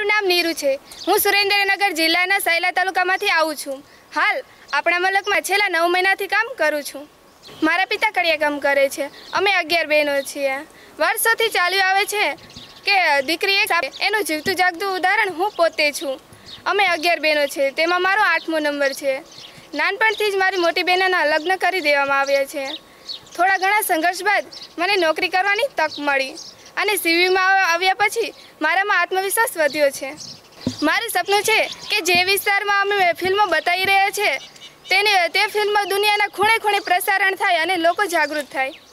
મારું નામ નીરુ છે હું સુરેન્દ્રનગર જિલ્લાના સૈલા તાલુકામાંથી આવું છું હાલ આપણા મલકમાં છેલ્લા નવ મહિનાથી કામ કરું છું મારા પિતા કડિયા કામ કરે છે અમે અગિયાર બહેનો છીએ વર્ષોથી ચાલ્યું આવે છે કે દીકરી એક એનું જીવતું જાગતું ઉદાહરણ હું પોતે છું અમે અગિયાર બહેનો છે તેમાં મારો આઠમો નંબર છે નાનપણથી જ મારી મોટી બહેનના લગ્ન કરી દેવામાં આવ્યા છે થોડા ઘણા સંઘર્ષ બાદ મને નોકરી કરવાની તક મળી અને સિવિલમાં આવ્યા પછી મારામાં આત્મવિશ્વાસ વધ્યો છે મારું સપનું છે કે જે વિસ્તારમાં અમે ફિલ્મો બતાવી રહ્યા છે તેની તે ફિલ્મ દુનિયાના ખૂણે ખૂણે પ્રસારણ થાય અને લોકો જાગૃત થાય